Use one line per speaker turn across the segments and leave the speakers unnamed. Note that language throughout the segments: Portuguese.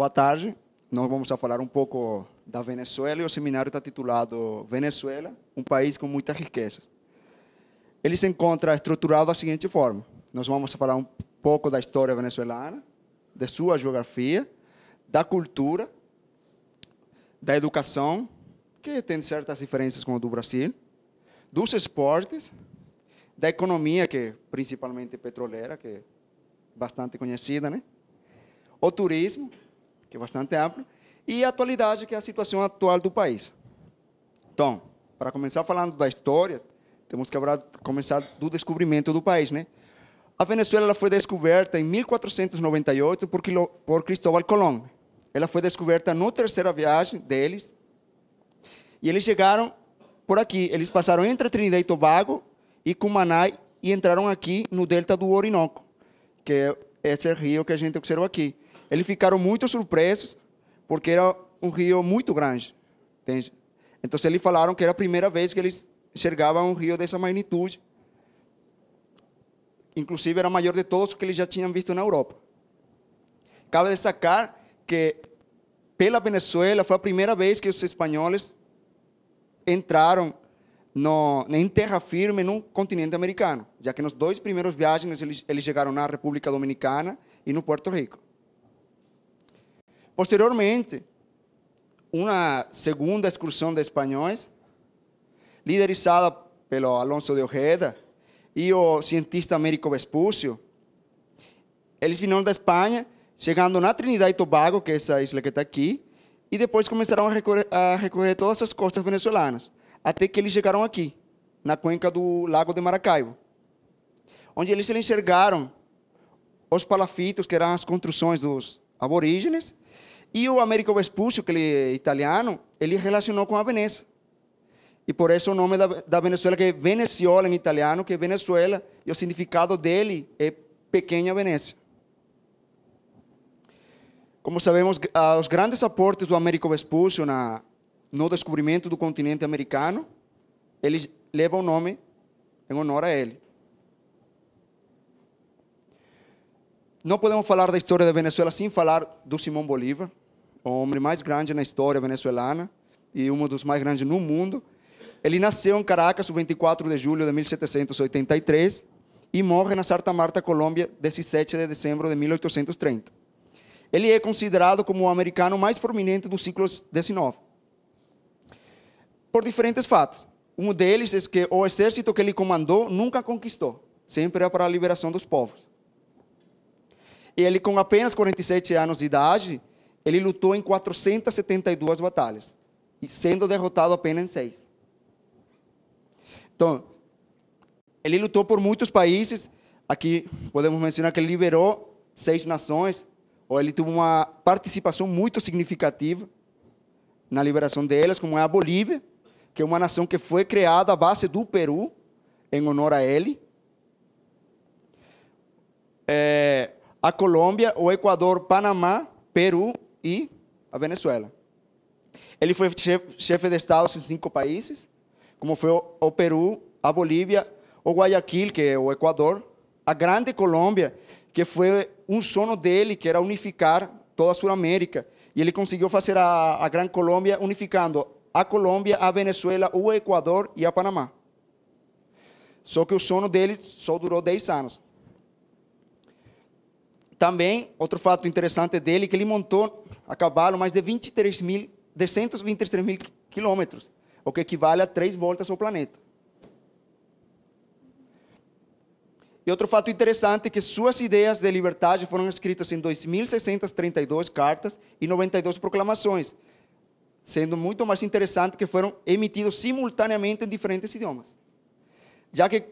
Boa tarde. Nós vamos falar um pouco da Venezuela e o seminário está titulado Venezuela, um país com muitas riquezas. Ele se encontra estruturado da seguinte forma: nós vamos falar um pouco da história venezuelana, de sua geografia, da cultura, da educação, que tem certas diferenças com a do Brasil, dos esportes, da economia, que é principalmente petroleira, que é bastante conhecida, né? O turismo, que é bastante amplo, e a atualidade, que é a situação atual do país. Então, para começar falando da história, temos que começar do descobrimento do país, né? A Venezuela foi descoberta em 1498 por, por Cristóbal Colón. Ela foi descoberta na terceira viagem deles. E eles chegaram por aqui. Eles passaram entre Trinidad e Tobago e Cumaná e entraram aqui no delta do Orinoco, que é esse rio que a gente observa aqui. Eles ficaram muito surpresos, porque era um rio muito grande. Entende? Então, eles falaram que era a primeira vez que eles enxergavam um rio dessa magnitude. Inclusive, era maior de todos que eles já tinham visto na Europa. Cabe destacar que, pela Venezuela, foi a primeira vez que os espanhóis entraram no, em terra firme no continente americano, já que nos dois primeiros viagens eles, eles chegaram na República Dominicana e no Porto Rico. Posteriormente, uma segunda excursão de espanhóis, liderizada pelo Alonso de Ojeda e o cientista Américo Vespúcio. Eles vinham da Espanha, chegando na Trinidade e Tobago, que é essa isla que está aqui, e depois começaram a recorrer, a recorrer todas as costas venezuelanas, até que eles chegaram aqui, na cuenca do Lago de Maracaibo, onde eles enxergaram os palafitos, que eram as construções dos aborígenes, e o Américo Vespucci, aquele é italiano, ele relacionou com a Veneza. E por isso o nome da, da Venezuela, que é Venezuela em italiano, que é Venezuela, e o significado dele é pequena Veneza. Como sabemos, ah, os grandes aportes do Américo Vespucci na, no descobrimento do continente americano, ele leva o nome em honor a ele. Não podemos falar da história da Venezuela sem falar do Simão Bolívar, o homem mais grande na história venezuelana e um dos mais grandes no mundo. Ele nasceu em Caracas, o 24 de julho de 1783, e morre na Santa Marta, Colômbia, 17 de dezembro de 1830. Ele é considerado como o americano mais prominente do século XIX, por diferentes fatos. Um deles é que o exército que ele comandou nunca conquistou, sempre era é para a liberação dos povos. E ele, com apenas 47 anos de idade, ele lutou em 472 batalhas, e sendo derrotado apenas em seis. Então, ele lutou por muitos países. Aqui podemos mencionar que ele liberou seis nações, ou ele teve uma participação muito significativa na liberação delas, como é a Bolívia, que é uma nação que foi criada à base do Peru, em honor a ele. É, a Colômbia, o Equador, Panamá, Peru e a Venezuela. Ele foi chefe de Estado em cinco países, como foi o Peru, a Bolívia, o Guayaquil, que é o Equador, a Grande Colômbia, que foi um sono dele, que era unificar toda a Sul-América. E ele conseguiu fazer a, a Grande Colômbia unificando a Colômbia, a Venezuela, o Equador e a Panamá. Só que o sono dele só durou 10 anos. Também, outro fato interessante dele, que ele montou a cavalo mais de 23 mil, 223 mil quilômetros, o que equivale a três voltas ao planeta. E outro fato interessante é que suas ideias de liberdade foram escritas em 2.632 cartas e 92 proclamações, sendo muito mais interessante que foram emitidos simultaneamente em diferentes idiomas. Já que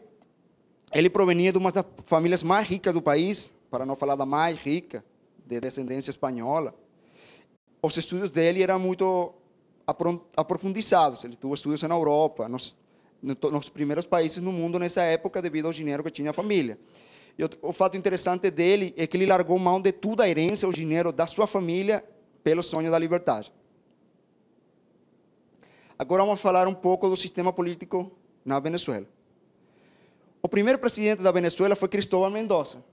ele provenia de uma das famílias mais ricas do país, para não falar da mais rica, de descendência espanhola, os estudos dele eram muito aprofundizados. Ele teve estudos na Europa, nos, nos primeiros países no mundo nessa época, devido ao dinheiro que tinha a família. E o, fato interessante dele é que ele largou mão de toda a herança o dinheiro da sua família, pelo sonho da liberdade. Agora vamos falar um pouco do sistema político na Venezuela. O primeiro presidente da Venezuela foi Cristóbal Mendoza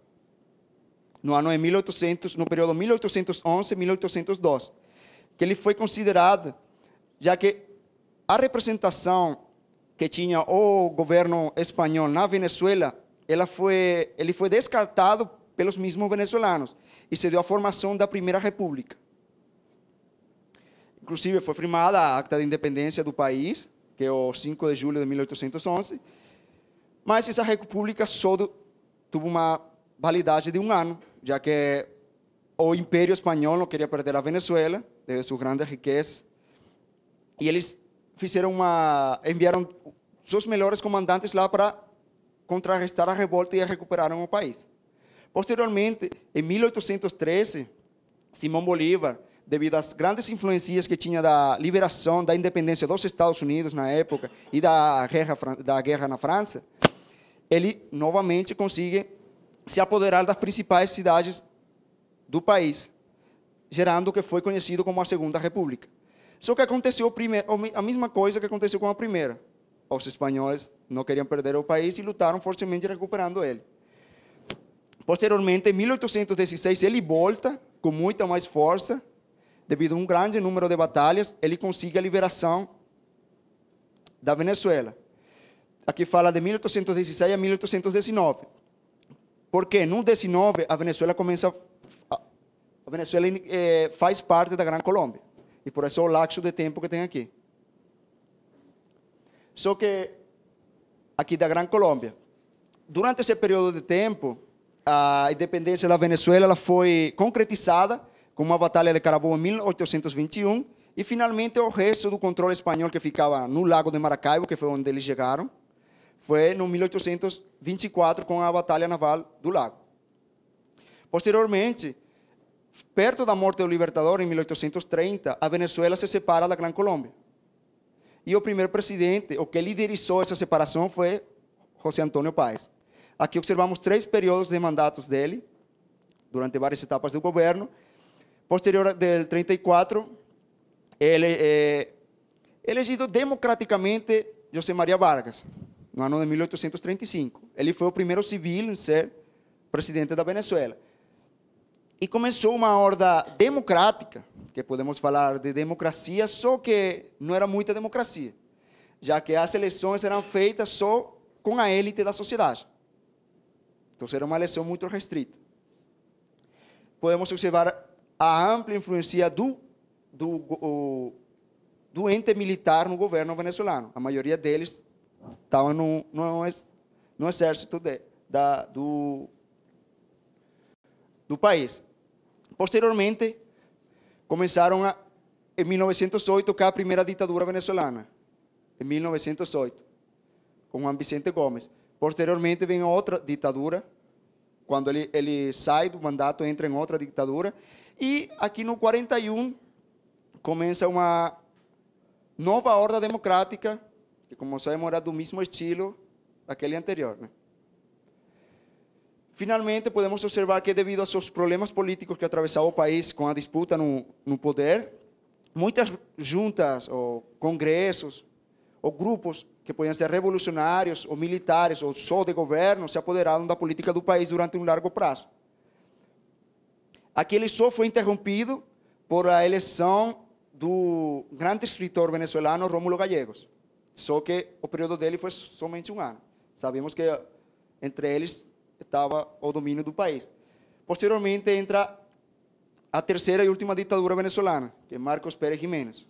no ano de 1800, no período 1811 1802 que ele foi considerado, já que a representação que tinha o governo espanhol na Venezuela, ela foi, ele foi descartado pelos mesmos venezuelanos e se deu a formação da Primeira República. Inclusive, foi firmada a Acta de Independência do país, que é o 5 de julho de 1811, mas essa república só teve uma validade de um ano, já que o Império Espanhol não queria perder a Venezuela, de sua grande riqueza, e eles fizeram uma, enviaram seus melhores comandantes lá para contrarrestar a revolta e recuperaram o país. Posteriormente, em 1813, Simão Bolívar, devido às grandes influências que tinha da liberação, da independência dos Estados Unidos na época e da guerra, da guerra na França, ele novamente consegue se apoderaram das principais cidades do país, gerando o que foi conhecido como a Segunda República. Só que aconteceu a mesma coisa que aconteceu com a primeira. Os espanhóis não queriam perder o país e lutaram fortemente recuperando ele. Posteriormente, em 1816, ele volta com muita mais força, devido a um grande número de batalhas, ele consegue a liberação da Venezuela. Aqui fala de 1816 a 1819. Porque no 19 a Venezuela começa a Venezuela eh, faz parte da Gran Colômbia e por isso é o laxo de tempo que tem aqui. Só que aqui da Gran Colômbia, durante esse período de tempo, a independência da Venezuela foi concretizada com uma batalha de Carabobo em 1821 e finalmente o resto do controle espanhol que ficava no Lago de Maracaibo, que foi onde eles chegaram, foi no 1824 com a Batalha Naval do Lago. Posteriormente, perto da morte do Libertador, em 1830, a Venezuela se separa da Gran Colômbia. E o primeiro presidente, o que liderizou essa separação, foi José Antônio Páez. Aqui observamos três períodos de mandatos dele, durante várias etapas do governo. Posterior del 34, ele é elegido democraticamente José Maria Vargas no ano de 1835. Ele foi o primeiro civil em ser presidente da Venezuela. E começou uma horda democrática, que podemos falar de democracia, só que não era muita democracia, já que as eleições eram feitas só com a elite da sociedade. Então, era uma eleição muito restrita. Podemos observar a ampla influência do, do, do ente militar no governo venezuelano. A maioria deles Estava no, no, no exército de, da, do, do país. Posteriormente, começaram a, em 1908 com a primeira ditadura venezuelana. Em 1908, com Juan Vicente Gomes. Posteriormente, vem outra ditadura. Quando ele, ele sai do mandato, entra em outra ditadura. E aqui no 41, começa uma nova ordem democrática como começou a demorar do mesmo estilo daquele anterior. Finalmente, podemos observar que, devido a seus problemas políticos que atravessava o país com a disputa no, no poder, muitas juntas, ou congressos, ou grupos que podiam ser revolucionários, ou militares, ou só de governo, se apoderaram da política do país durante um largo prazo. Aquele só foi interrompido por a eleição do grande escritor venezuelano Rómulo Gallegos. Só que o período dele foi somente um ano. Sabemos que entre eles estava o domínio do país. Posteriormente entra a terceira e última ditadura venezolana, que é Marcos Pérez Jiménez.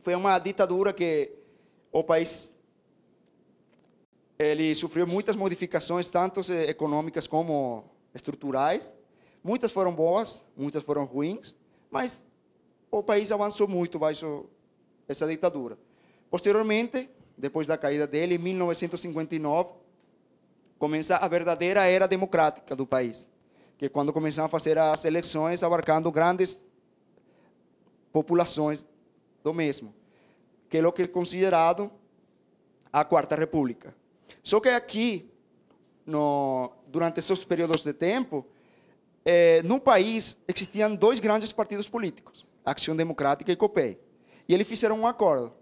Foi uma ditadura que o país ele sofreu muitas modificações, tanto econômicas como estruturais. Muitas foram boas, muitas foram ruins, mas o país avançou muito baixo essa ditadura. Posteriormente, depois da caída dele, em 1959, começa a verdadeira era democrática do país, que é quando começaram a fazer as eleições abarcando grandes populações do mesmo, que é o que é considerado a Quarta República. Só que aqui, no, durante esses períodos de tempo, eh, no país existiam dois grandes partidos políticos, Acção Democrática e COPEI, e eles fizeram um acordo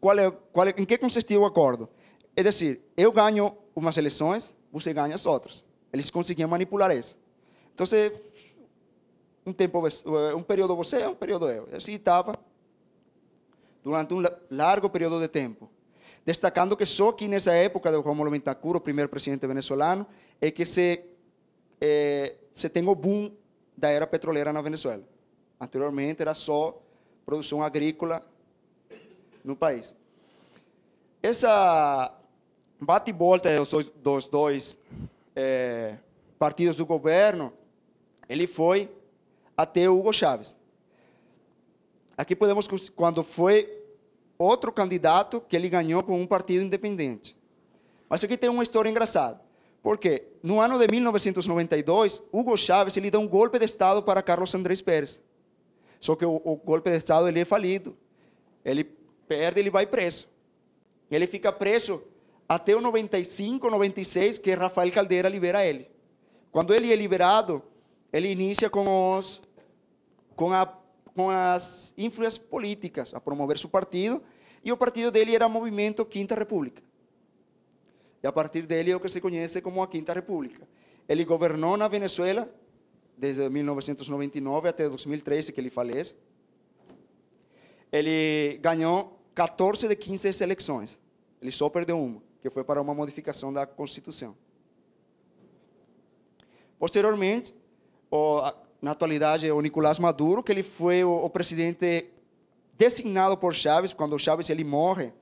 qual é, qual é, em que consistia o acordo? É dizer eu ganho umas eleições, você ganha as outras. Eles conseguiam manipular isso. Então, um tempo, eh, um período você, um período eu. Assim estava durante um largo período de tempo. Destacando que só que nessa época do Romulo Ventacuro, o primeiro presidente venezuelano, é que se, é, se tem o boom da era petroleira na Venezuela. Anteriormente era só produção agrícola no país. Essa bate-volta dos dois é, partidos do governo, ele foi até Hugo Chávez. Aqui podemos, quando foi outro candidato que ele ganhou com um partido independente. Mas aqui tem uma história engraçada. Porque no ano de 1992, Hugo Chávez ele dá um golpe de Estado para Carlos Andrés Pérez. Só que o, o golpe de Estado ele é falido. Ele perde, ele vai preso. Ele fica preso até o 95, 96, que Rafael Caldeira libera ele. Quando ele é liberado, ele inicia com, os, com, a, com as influências políticas, a promover seu partido, e o partido dele era Movimento Quinta República. E a partir dele é o que se conhece como a Quinta República. Ele governou na Venezuela desde 1999 até 2013, que ele falece. Ele ganhou 14 de 15 eleições. Ele só perdeu uma, que foi para uma modificação da Constituição. Posteriormente, o, na atualidade, é o Nicolás Maduro, que ele foi o, o presidente designado por Chávez, quando Chávez ele morre,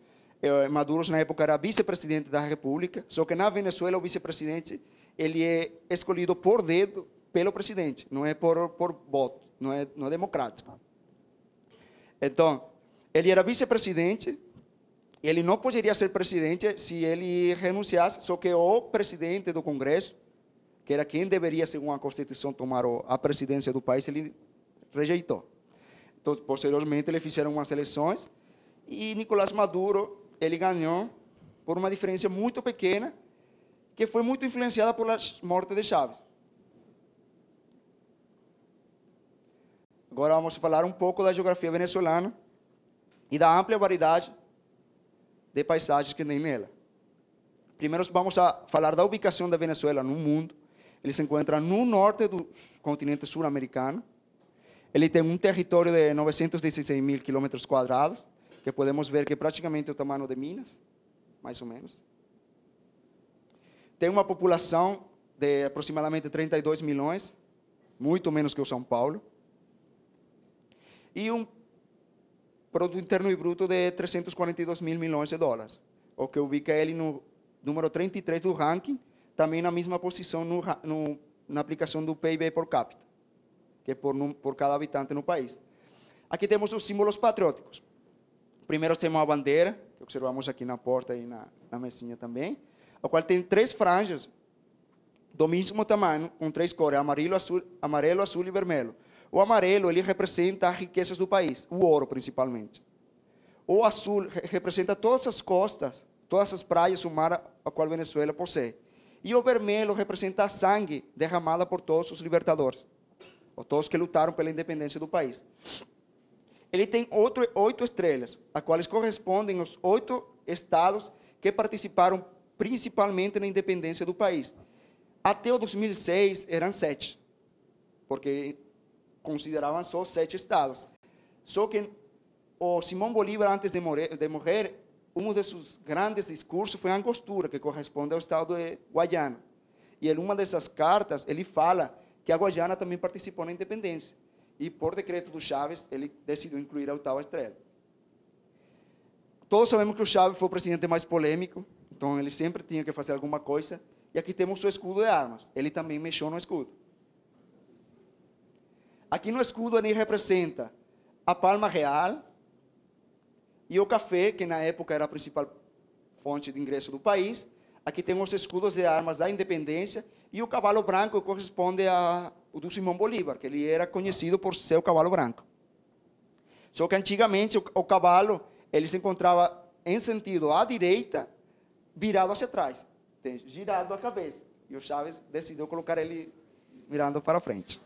é, Maduro na época era vice-presidente da República, só que na Venezuela o vice-presidente ele é escolhido por dedo pelo presidente, não é por, por voto, não é, não é democrático. Então, ele era vice-presidente. Ele não poderia ser presidente se ele renunciasse. Só que o presidente do Congresso, que era quem deveria, segundo a Constituição, tomar a presidência do país, ele rejeitou. Então, posteriormente, eles fizeram umas eleições e Nicolás Maduro ele ganhou por uma diferença muito pequena, que foi muito influenciada pela morte de Chávez. Agora vamos falar um pouco da geografia venezuelana e da ampla variedade de paisagens que tem nela. Primeiro vamos a falar da ubicação da Venezuela no mundo. Ele se encontra no norte do continente sul-americano. Ele tem um território de 916 mil quilômetros quadrados, que podemos ver que é praticamente o tamanho de Minas, mais ou menos. Tem uma população de aproximadamente 32 milhões, muito menos que o São Paulo. E um Produto Interno Bruto de 342 mil milhões de dólares, o que ubica ele no número 33 do ranking, também na mesma posição no, no, na aplicação do PIB por capita, que é por, num, por cada habitante no país. Aqui temos os símbolos patrióticos. Primeiro temos a bandeira, que observamos aqui na porta e na, na mesinha também, a qual tem três franjas do mesmo tamanho, com três cores, amarelo, azul, amarelo, azul e vermelho. O amarelo, ele representa as riquezas do país, o ouro principalmente. O azul representa todas as costas, todas as praias, o mar a qual Venezuela possui. E o vermelho representa a sangue derramada por todos os libertadores, ou todos que lutaram pela independência do país. Ele tem outro, oito estrelas, a quais correspondem os oito estados que participaram principalmente na independência do país. Até o 2006 eram sete, porque consideravam só sete estados. Só que o Simão Bolívar, antes de morrer, de morrer um de seus grandes discursos foi Angostura, que corresponde ao estado de Guayana. E em uma dessas cartas, ele fala que a Guayana também participou na independência. E, por decreto do Chávez, ele decidiu incluir a oitava estrela. Todos sabemos que o Chávez foi o presidente mais polêmico, então ele sempre tinha que fazer alguma coisa. E aqui temos o escudo de armas. Ele também mexeu no escudo. Aqui no escudo ele representa a palma real e o café, que na época era a principal fonte de ingresso do país. Aqui tem os escudos de armas da independência e o cavalo branco corresponde ao do Simão Bolívar, que ele era conhecido por seu cavalo branco. Só que antigamente o, o cavalo ele se encontrava em sentido à direita, virado hacia trás, girado a cabeça. E o Chaves decidiu colocar ele mirando para frente.